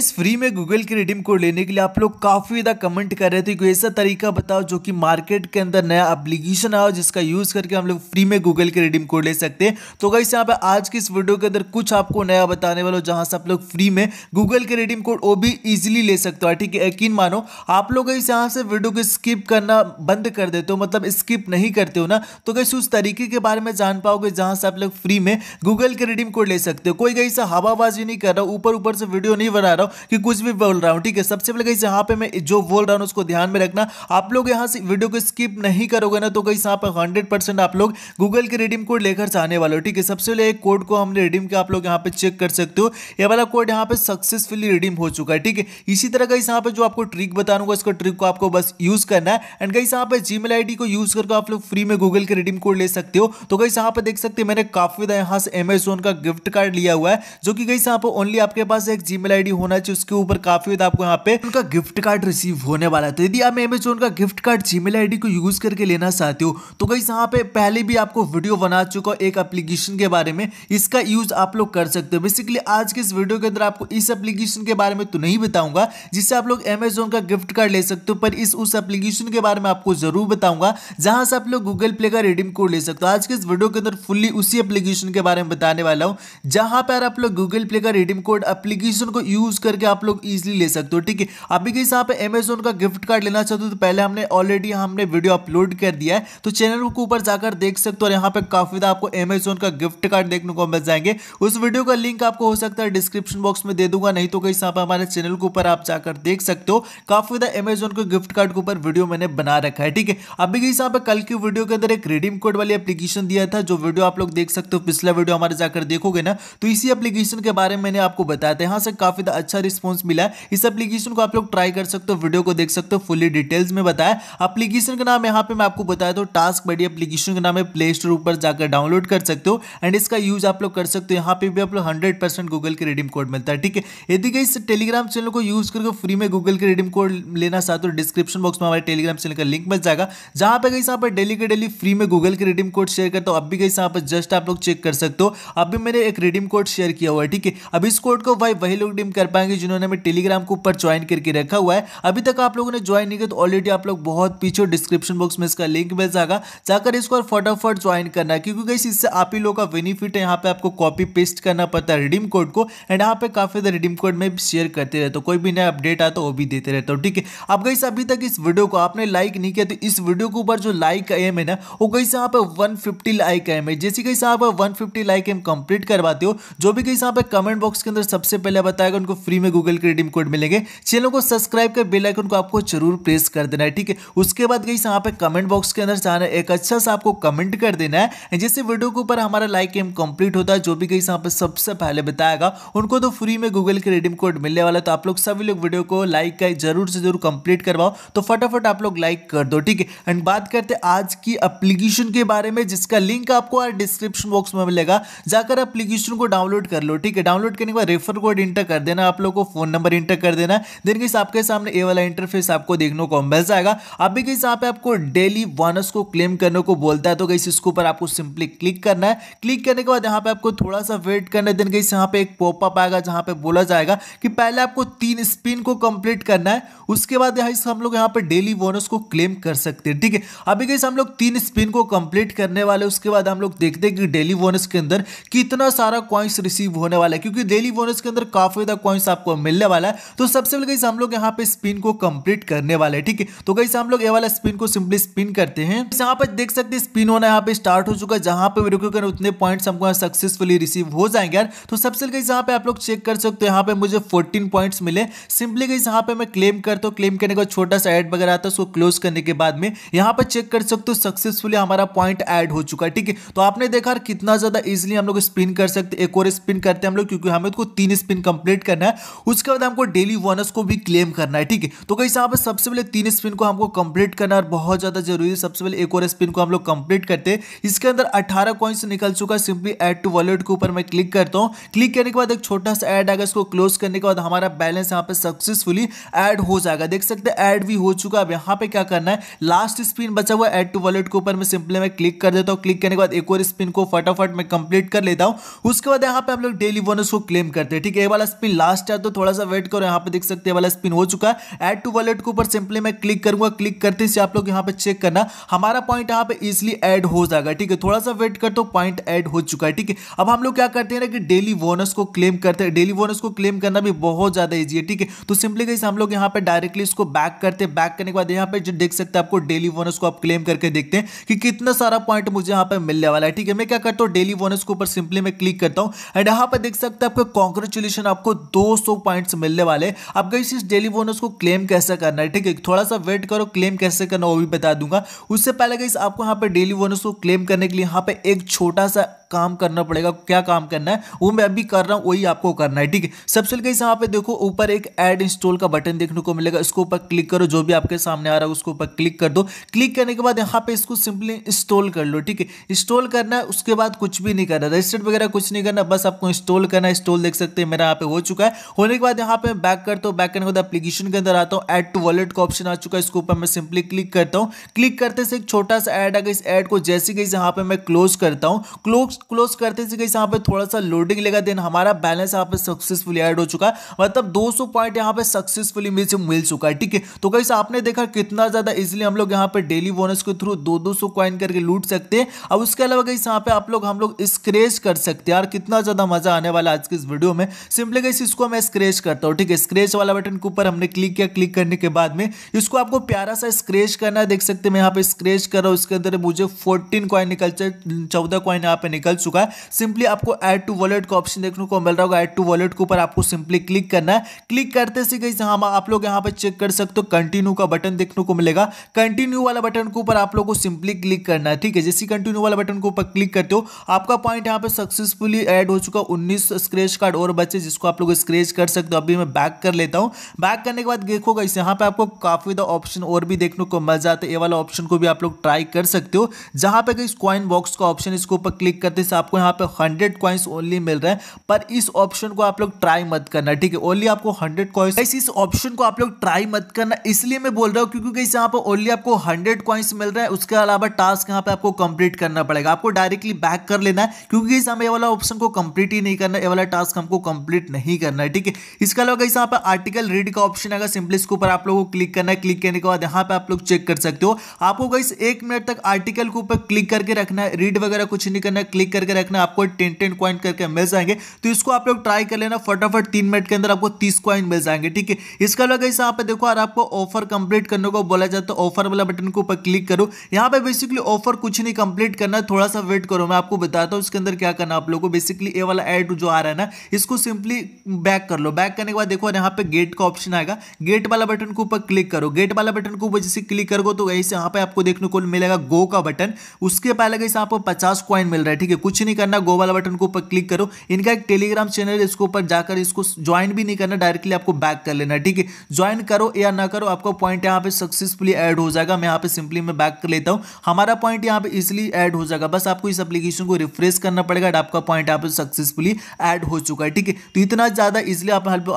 इस फ्री में गूगल के रिडीम कोड लेने के लिए आप लोग काफ़ी ज़्यादा कमेंट कर रहे थे कोई ऐसा तरीका बताओ जो कि मार्केट के अंदर नया एप्लीकेशन आया जिसका यूज़ करके हम लोग फ्री में गूगल के रिडीम कोड ले सकते हैं तो गाइस यहाँ पे आज की इस वीडियो के अंदर कुछ आपको नया बताने वालों जहां से आप लोग फ्री में गूगल के रिडीम कोड वो भी ईजिली ले सकते हो ठीक है यकीन मानो आप लोग इस यहाँ से वीडियो को स्किप करना बंद कर देते हो मतलब स्किप नहीं करते हो ना तो कैसे उस तरीके के बारे में जान पाओगे जहां से आप लोग फ्री में गूगल के रिडीम कोड ले सकते हो कोई कहीं से हवाबाजी नहीं कर रहा ऊपर ऊपर से वीडियो नहीं बना रहा कि कुछ भी बोल रहा हूँ ठीक है सबसे पहले कहीं यहाँ पे मैं जो बोल रहा हूँ उसको ध्यान में रखना आप लोग यहाँ से वीडियो को स्किप नहीं करोगे ना तो कहीं यहाँ पर हंड्रेड आप लोग गूगल के रिडीम कोड लेकर जाने वाले हो ठीक है सबसे पहले एक कोड को हमने रिडीम किया आप लोग यहाँ पे चेक कर सकते हो ये वाला कोड यहाँ पे सक्सेसफुली रिडीम हो चुका है ठीक है इसी तरह कहीं यहाँ पर जो आपको ट्रिक बताऊंगा उसको ट्रिक को आपको बस यूज करना है एंड कहीं यहाँ पर जीमेल आई को यूज करके आप लोग फ्री में गूगल के रिडीम कोड ले सकते हो तो कहीं यहाँ पर देख सकते हैं मैंने काफी यहाँ से अमेजोन का गिफ्ट कार्ड लिया हुआ है जो कि कहीं यहाँ पर ओनली आपके पास एक जीमेल आईडी होना बैच उसके ऊपर काफी आपको यहाँ पे उनका गिफ्ट कार्ड रिसीव होने वाला है तो यदि आप एमेजोन का गिफ्ट कार्ड जीमेल आईडी को यूज करके लेना चाहते हो तो कहीं यहाँ पे पहले भी आपको वीडियो बना चुका एक एप्लीकेशन के बारे में इसका यूज आप लोग कर सकते हो बेसिकली आज के इस वीडियो के अंदर आपको इस एप्लीकेशन के बारे में तो नहीं बताऊंगा जिससे आप लोग एमेजोन का गिफ्ट कार्ड ले सकते हो पर इस उस एप्लीकेशन के बारे में आपको जरूर बताऊंगा जहां से आप लोग गूगल प्ले का रिडीम कोड ले सकते हो आज के इस वीडियो के अंदर फुल्ली उसी एप्लीकेशन के बारे में बताने वाला हूं जहां पर आप लोग गूगल प्ले का रिडीम कोड एप्लीकेशन को यूज कर करके आप लोग इजिली ले सकते हो ठीक है अभी के हिसाब पे अमेजोन का गिफ्ट कार्ड लेना चाहते हो तो पहले हमने ऑलरेडी हमने वीडियो अपलोड कर दिया है तो चैनल को ऊपर जाकर देख सकते हो और यहाँ पे काफी आपको अमेजोन का गिफ्ट कार्ड देखने को मिल जाएंगे उस वीडियो का लिंक आपको हो सकता है डिस्क्रिप्शन बॉक्स में दे दूंगा नहीं तो कहीं यहाँ पे हमारे चैनल के ऊपर आप जाकर देख सकते हो काफी अमेजोन के गिफ्ट कार्ड के ऊपर वीडियो मैंने बना रखा है ठीक है अभी के हिसाब से कल की वीडियो के अंदर एक रिडीम कोड वाली एप्लीकेशन दिया था जो वीडियो आप लोग देख सकते हो पिछला वीडियो हमारे जाकर देखोगे ना तो इसी एप्लीकेशन के बारे में आपको बताया था यहाँ से काफी अच्छा अच्छा रिस्पॉन्स मिला है इस एप्लीकेशन को आप लोग ट्राई कर सकते हो वीडियो को देख सकते हो फुली डिटेल्स में बताया एप्लीकेशन का नाम यहाँ पे मैं आपको बताया तो टास्क बड़ी एप्लीकेशन का नाम है प्ले स्टोर ऊपर जाकर डाउनलोड कर सकते हो एंड इसका यूज आप लोग कर सकते हो यहाँ पे भी आप लोग हंड्रेड परसेंट गूगल के रिडीम कोड मिलता है ठीक है यदि इस टेलीग्राम चैनल को यूज करके फ्री में गूगल के रिडीम कोड लेना चाहते हो डिस्क्रिप्शन बॉक्स में हमारे टेलीग्राम चैनल का लिंक मिल जाएगा जहां पर कहीं यहाँ पर डेली के डेली फ्री में गूगल के रिडीम कोड शेयर करता हूँ अब भी कहीं यहाँ पर जस्ट आप लोग चेक कर सकते हो अभी मैंने एक रिडीम कोड शेयर किया हुआ है ठीक है अब इस कोड को भाई वही लोग रिडीम कर पाएंगे बताएंगे जिन्होंने हमें टेलीग्राम के ऊपर ज्वाइन करके रखा हुआ है अभी तक आप लोगों ने ज्वाइन नहीं किया तो ऑलरेडी आप लोग बहुत पीछे डिस्क्रिप्शन बॉक्स में इसका लिंक मिल जाएगा जाकर इसको फटाफट ज्वाइन करना क्योंकि गई इससे आप ही लोग का बेनिफिट है यहाँ पे आपको कॉपी पेस्ट करना पड़ता है रिडीम कोड को एंड यहाँ पे काफी रिडीम कोड में शेयर करते रहते हो कोई भी नया अपडेट आता वो भी देते रहते हो ठीक है अब गई अभी तक इस वीडियो को आपने लाइक नहीं किया तो इस वीडियो के ऊपर जो लाइक एम है ना वो कहीं से यहाँ पे 150 लाइक एम है जैसे कहीं से आप 150 लाइक एम कंप्लीट करवाते हो जो भी कहीं से यहाँ कमेंट बॉक्स के अंदर सबसे पहले बताएगा उनको फ्री में गूगल के रिडीम कोड मिलेंगे चैनल को सब्सक्राइब कर बेल आइकन को आपको जरूर प्रेस कर देना है ठीक है उसके बाद गई यहाँ पे कमेंट बॉक्स के अंदर जाना एक अच्छा सा आपको कमेंट कर देना है जैसे वीडियो के ऊपर हमारा लाइक एम कंप्लीट होता है जो भी गई यहाँ पे सबसे पहले बताएगा उनको तो फ्री में गूगल के रिडीम कोड मिलने वाला तो आप लोग सभी लोग वीडियो को लाइक का जरूर से जरूर कंप्लीट करवाओ तो फटाफट आप लोग लाइक कर दो ठीक है एंड बात करते आज की अप्लीकेशन के बारे में जिसका लिंक आपको डिस्क्रिप्शन बॉक्स में मिलेगा जाकर अप्लीकेशन को डाउनलोड कर लो ठीक है डाउनलोड करने के बाद रेफर कोड इंटर कर देना आप लोग को फोन नंबर इंटर कर देना देन गई आपके सामने ए वाला इंटरफेस आपको देखने को मिल जाएगा अब भी गई यहाँ पे आपको डेली बोनस को क्लेम करने को बोलता है तो कहीं इसके ऊपर आपको सिंपली क्लिक करना है क्लिक करने के बाद यहाँ पे आपको थोड़ा सा वेट करना है देन गई यहाँ पे एक पॉपअप आएगा जहाँ पे बोला जाएगा कि पहले आपको तीन स्पिन को कंप्लीट करना है उसके बाद यहाँ हम लोग यहाँ पर डेली बोनस को क्लेम कर सकते हैं ठीक है अभी कहीं हम लोग तीन स्पिन को कंप्लीट करने वाले उसके बाद हम लोग देखते हैं कि डेली बोनस के अंदर कितना सारा कॉइन्स रिसीव होने वाला है क्योंकि डेली बोनस के अंदर काफी ज्यादा कॉइन्स आपको मिलने वाला है तो सबसे पहले गई हम लोग यहाँ पे स्पिन को कंप्लीट करने वाले हैं ठीक है तो कहीं हम लोग ये वाला स्पिन को सिंपली स्पिन करते हैं यहाँ पे देख सकते हैं स्पिन होना यहाँ पे स्टार्ट हो चुका है जहां पर उतने पॉइंट हमको सक्सेसफुली रिसीव हो जाएंगे यार तो सबसे पहले गई यहाँ पे आप लोग चेक कर सकते हो यहाँ पे मुझे फोर्टीन पॉइंट मिले सिंपली कहीं यहाँ पे मैं क्लेम करता हूँ क्लेम करने का छोटा सा एड वगैरह आता है उसको क्लोज करने के बाद में यहाँ पर चेक कर सकते हो सक्सेसफुली हमारा पॉइंट एड हो चुका है ठीक है तो आपने देखा कितना ज़्यादा इजिली हम लोग स्पिन कर सकते एक और स्पिन करते हैं हम लोग क्योंकि हमें तीन स्पिन कंप्लीट करना है उसके बाद हमको डेली बोनस को भी क्लेम करना है ठीक है तो कहीं यहाँ पर सबसे पहले तीन स्पिन को हमको कंप्लीट करना और बहुत ज़्यादा जरूरी है सबसे पहले एक और स्पिन को हम लोग कंप्लीट करते हैं इसके अंदर अठारह कॉइन्स निकल चुका है सिंपली एड टू वॉलेट के ऊपर मैं क्लिक करता हूँ क्लिक करने के बाद एक छोटा सा एड आएगा इसको क्लोज करने के बाद हमारा बैलेंस यहाँ पर सक्सेसफुली एड हो जाएगा देख सकते हैं एड भी हो चुका अब यहाँ पे क्या करना है लास्ट स्पिन बचा हुआ एड टू वॉलेट के ऊपर मैं सिंपली मैं क्लिक कर देता हूँ क्लिक करने के बाद एक और स्पिन को फटाफट मैं कंप्लीट कर लेता हूँ उसके बाद यहाँ पे हम लोग डेली बोनस को क्लेम करते हैं ठीक है ये वाला स्पिन लास्ट चाहते हो तो थोड़ा सा वेट करो यहाँ पे देख सकते हैं वाला स्पिन हो चुका है एड टू वॉलेट के ऊपर सिंपली मैं क्लिक करूंगा क्लिक करते से आप लोग यहाँ पे चेक करना हमारा पॉइंट यहाँ पे इजिली एड हो जाएगा ठीक है थोड़ा सा वेट कर तो पॉइंट एड हो चुका है ठीक है अब हम लोग क्या करते हैं ना कि डेली बोनस को क्लेम करते हैं डेली बोनस को क्लेम करना भी बहुत ज़्यादा ईजी है ठीक है तो सिंपली कहीं हम लोग यहाँ पे डायरेक्टली इसको बैक करते हैं बैक करने के बाद यहाँ पे जो देख सकते हैं आपको डेली बोनस को आप क्लेम करके देखते हैं कि कितना सारा पॉइंट मुझे यहाँ पे मिलने वाला है ठीक है मैं क्या करता हूँ डेली बोनस के ऊपर सिंपली मैं क्लिक करता हूँ एंड यहाँ पर देख सकते हैं आपको कॉन्ग्रेचुलेशन आपको दो 200 पॉइंट्स मिलने वाले गई इस डेली बोनस को क्लेम कैसे करना है ठीक है थोड़ा सा वेट करो क्लेम कैसे करना वो भी बता दूंगा उससे पहले गई आपको यहाँ पे डेली बोनस को क्लेम करने के लिए यहाँ पे एक छोटा सा काम करना पड़ेगा क्या काम करना है वो मैं अभी कर रहा हूँ वही आपको करना है ठीक है सबसे पहले यहाँ पे देखो ऊपर एक ऐड इंस्टॉल का बटन देखने को मिलेगा इसको ऊपर क्लिक करो जो भी आपके सामने आ रहा है उसके ऊपर क्लिक कर दो क्लिक करने के बाद यहाँ पे इसको सिंपली इंस्टॉल कर लो ठीक है इंस्टॉल करना है उसके बाद कुछ भी नहीं करना रजिस्टर्ड वगैरह कुछ नहीं करना बस आपको इंस्टॉल करना है इंस्टॉल देख सकते हैं मेरा यहाँ पे हो चुका है होने के बाद यहाँ पे बैक करता हूँ बैक करने के बाद एप्लीकेशन के अंदर आता हूँ एड टू वॉलेट का ऑप्शन आ चुका है इसके ऊपर मैं सिंपली क्लिक करता हूँ क्लिक करते से एक छोटा सा ऐड आ गया इस एड को जैसे कि यहाँ पे मैं क्लोज करता हूँ क्लोज पोस्ट क्लोज करते थे से यहाँ पे थोड़ा सा लोडिंग लेगा देन हमारा बैलेंस यहाँ पे सक्सेसफुल ऐड हो चुका है मतलब 200 पॉइंट यहाँ पे सक्सेसफुली मुझे मिल चुका है ठीक है तो कैसे आपने देखा कितना ज़्यादा इजिली हम लोग यहाँ पे डेली बोनस के थ्रू दो दो सौ करके लूट सकते हैं अब उसके अलावा कहीं यहाँ पे आप लोग हम लोग स्क्रेच कर सकते हैं यार कितना ज़्यादा मज़ा आने वाला आज के इस वीडियो में सिंपली कैसे इसको मैं स्क्रेच करता हूँ ठीक है स्क्रेच वाला बटन के ऊपर हमने क्लिक किया क्लिक करने के बाद में इसको आपको प्यारा सा स्क्रेच करना है देख सकते हैं मैं यहाँ पे स्क्रेच कर रहा हूँ उसके अंदर मुझे फोर्टीन कॉइन निकल चौदह कॉइन यहाँ पे निकल निकल चुका है सिंपली आपको एड टू वॉलेट का ऑप्शन देखने को मिल रहा होगा एड टू वॉलेट के ऊपर आपको सिंपली क्लिक करना है क्लिक करते से कहीं हम आप लोग यहाँ पर चेक कर सकते हो कंटिन्यू का बटन देखने को मिलेगा कंटिन्यू वाला बटन के ऊपर आप लोग को सिंपली क्लिक करना है ठीक है जैसे कंटिन्यू वाला बटन के ऊपर क्लिक करते हो आपका पॉइंट यहाँ पर सक्सेसफुली एड हो चुका उन्नीस स्क्रेच कार्ड और बच्चे जिसको आप लोग स्क्रेच कर सकते हो अभी मैं बैक कर लेता हूँ बैक करने के बाद देखोगा इस यहाँ पर आपको काफ़ी ज़्यादा ऑप्शन और भी देखने को मिल जाता है ये वाला ऑप्शन को भी आप लोग ट्राई कर सकते हो जहां पर कहीं कॉइन बॉक्स का ऑप्शन इसके ऊपर क्लिक करते करते से आपको यहाँ पे हंड्रेड कॉइन्स ओनली मिल रहे हैं पर इस ऑप्शन को आप लोग ट्राई मत करना ठीक है ओनली आपको हंड्रेड कॉइन्स इस ऑप्शन को आप लोग ट्राई मत करना इसलिए मैं बोल रहा हूँ क्योंकि यहाँ पर ओनली आपको हंड्रेड कॉइन्स मिल रहे हैं उसके अलावा टास्क यहाँ पे आपको कंप्लीट करना पड़ेगा आपको डायरेक्टली बैक कर लेना है क्योंकि हमें ये वाला ऑप्शन को कंप्लीट ही नहीं करना ये वाला टास्क हमको कंप्लीट नहीं करना है ठीक है इसके अलावा यहाँ पर आर्टिकल रीड का ऑप्शन आएगा सिंपली इसके ऊपर आप लोग को क्लिक करना है क्लिक करने के बाद यहाँ पे आप लोग चेक कर सकते हो आपको गई एक मिनट तक आर्टिकल के ऊपर क्लिक करके रखना है रीड वगैरह कुछ नहीं करना है क्लिक क्लिक करके रखना आपको टेन टेन क्वाइन करके मिल जाएंगे तो इसको आप लोग ट्राई कर लेना फटाफट तीन मिनट के अंदर आपको तीस क्वाइन मिल जाएंगे ठीक है इसका लगा इस यहाँ पे देखो यार आपको ऑफर कंप्लीट करने को बोला जाए तो ऑफर वाला बटन के ऊपर क्लिक करो यहाँ पे बेसिकली ऑफर कुछ नहीं कंप्लीट करना थोड़ा सा वेट करो मैं आपको बताता हूँ इसके अंदर क्या करना आप लोगों को बेसिकली ए वाला एड जो आ रहा है ना इसको सिंपली बैक कर लो बैक करने के बाद देखो यहाँ पे गेट का ऑप्शन आएगा गेट वाला बटन के ऊपर क्लिक करो गेट वाला बटन के ऊपर जैसे क्लिक करोगे तो वहीं से यहाँ पे आपको देखने को मिलेगा गो का बटन उसके पहले यहाँ पर पचास क्वाइन मिल रहा है ठीक है कुछ नहीं करना गो वाला बटन के ऊपर क्लिक करो इनका एक टेलीग्राम चैनल है इसके ऊपर जाकर इसको ज्वाइन भी नहीं करना डायरेक्टली आपको बैक कर लेना ठीक है ज्वाइन करो या ना करो आपका पॉइंट यहाँ पे सक्सेसफुली एड हो जाएगा मैं यहाँ पे सिंपली मैं बैक कर लेता हूँ हमारा पॉइंट यहाँ पे इजिली एड हो जाएगा बस आपको इस अपलीकेशन को रिफ्रेश करना पड़ेगा आपका पॉइंट यहाँ पे सक्सेसफुली एड हो चुका है ठीक है तो इतना ज़्यादा इजिली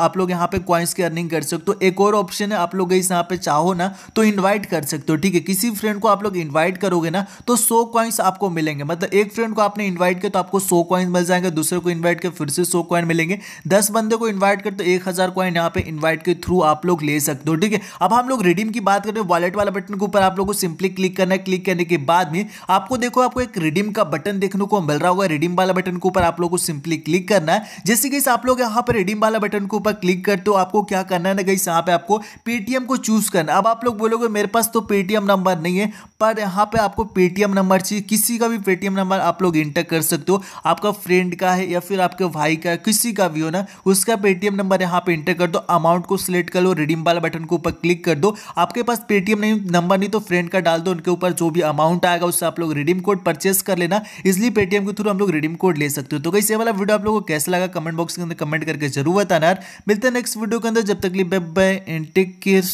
आप लोग यहाँ पे क्वाइंस की अर्निंग कर सकते हो एक और ऑप्शन है आप लोग इस यहाँ पे चाहो ना तो इन्वाइट कर सकते हो ठीक है किसी फ्रेंड को आप लोग इन्वाइट करोगे ना तो सो क्वाइंस आपको मिलेंगे मतलब एक फ्रेंड को आपने ने इन्वाइट किया तो आपको सो कॉइन मिल जाएंगे दूसरे को इन्वाइट किया फिर से सो कॉइन मिलेंगे दस बंदे को इन्वाइट कर तो एक हज़ार कॉइन यहाँ पे इन्वाइट के थ्रू आप लोग ले सकते हो ठीक है अब हम लोग रिडीम की बात करते हैं वॉलेट वाला बटन के ऊपर आप लोग को सिंपली क्लिक करना है क्लिक करने के बाद में आपको देखो आपको एक रिडीम का बटन देखने को मिल रहा होगा रिडीम वाला बटन के ऊपर आप लोग को सिंपली क्लिक करना है जैसे कि आप लोग यहाँ पर रिडीम वाला बटन के ऊपर क्लिक करते हो आपको क्या करना है ना कहीं यहाँ पे आपको पेटीएम को चूज करना अब आप लोग बोलोगे मेरे पास तो पेटीएम नंबर नहीं है पर यहाँ पे आपको पेटीएम नंबर चाहिए किसी का भी पेटीएम नंबर आप लोग एंटर कर सकते हो आपका फ्रेंड का है या फिर आपके भाई का किसी का भी हो ना उसका पेटीएम नंबर यहाँ पे एंटर कर दो अमाउंट को सिलेक्ट कर लो रिडीम वाला बटन के ऊपर क्लिक कर दो आपके पास पेटीएम नहीं नंबर नहीं तो फ्रेंड का डाल दो उनके ऊपर जो भी अमाउंट आएगा उससे आप लोग रिडीम कोड परचेस कर लेना इसलिए पेटीएम के थ्रू हम लोग रिडीम कोड ले सकते हो तो कैसे वाला वीडियो आप लोगों को कैसे लगा कमेंट बॉक्स के अंदर कमेंट करके जरूर बताना यार मिलते हैं नेक्स्ट वीडियो के अंदर जब तक लिए bye bye and take care